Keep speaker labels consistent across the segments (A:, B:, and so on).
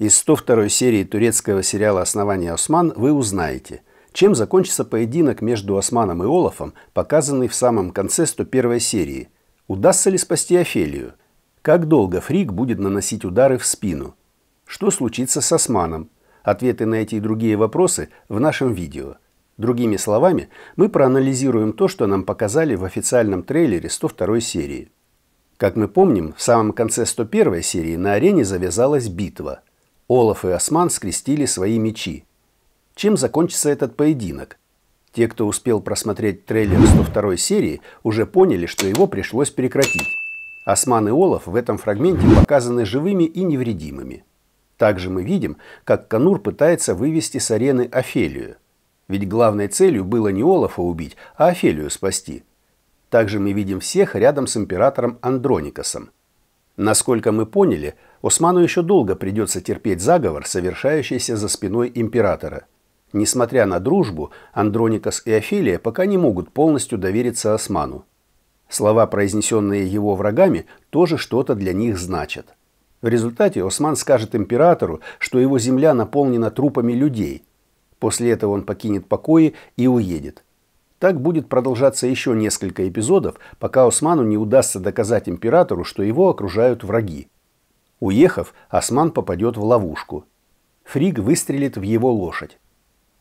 A: Из 102 серии турецкого сериала «Основание Осман» вы узнаете, чем закончится поединок между Османом и Олафом, показанный в самом конце 101 серии. Удастся ли спасти Офелию? Как долго Фрик будет наносить удары в спину? Что случится с Османом? Ответы на эти и другие вопросы в нашем видео. Другими словами, мы проанализируем то, что нам показали в официальном трейлере 102 серии. Как мы помним, в самом конце 101 серии на арене завязалась битва – Олаф и Осман скрестили свои мечи. Чем закончится этот поединок? Те, кто успел просмотреть трейлер 102 серии, уже поняли, что его пришлось прекратить. Осман и Олаф в этом фрагменте показаны живыми и невредимыми. Также мы видим, как Канур пытается вывести с арены Офелию. Ведь главной целью было не Олафа убить, а Офелию спасти. Также мы видим всех рядом с императором Андроникосом – Насколько мы поняли, Осману еще долго придется терпеть заговор, совершающийся за спиной императора. Несмотря на дружбу, Андроникас и Офелия пока не могут полностью довериться Осману. Слова, произнесенные его врагами, тоже что-то для них значат. В результате Осман скажет императору, что его земля наполнена трупами людей. После этого он покинет покои и уедет. Так будет продолжаться еще несколько эпизодов, пока Осману не удастся доказать императору, что его окружают враги. Уехав, Осман попадет в ловушку. Фриг выстрелит в его лошадь.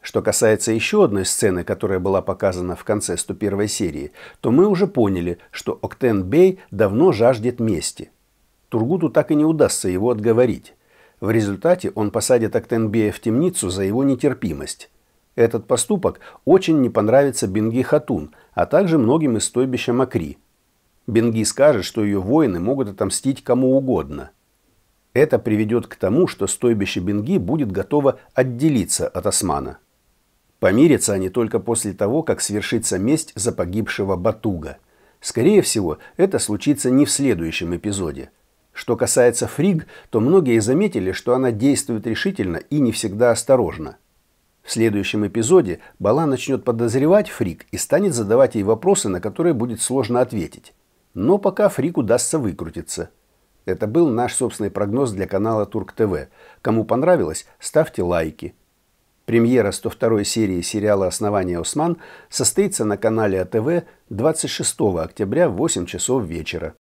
A: Что касается еще одной сцены, которая была показана в конце 101 серии, то мы уже поняли, что Октен Бей давно жаждет мести. Тургуту так и не удастся его отговорить. В результате он посадит Октенбея в темницу за его нетерпимость. Этот поступок очень не понравится Бенги Хатун, а также многим из стойбища Макри. Бенги скажет, что ее воины могут отомстить кому угодно. Это приведет к тому, что стойбище Бенги будет готово отделиться от османа. Помирятся они только после того, как свершится месть за погибшего Батуга. Скорее всего, это случится не в следующем эпизоде – что касается Фриг, то многие заметили, что она действует решительно и не всегда осторожно – в следующем эпизоде Бала начнет подозревать Фрик и станет задавать ей вопросы, на которые будет сложно ответить. Но пока Фрик удастся выкрутиться. Это был наш собственный прогноз для канала Турк ТВ. Кому понравилось, ставьте лайки. Премьера 102 серии сериала «Основание Осман» состоится на канале а АТВ 26 октября в 8 часов вечера.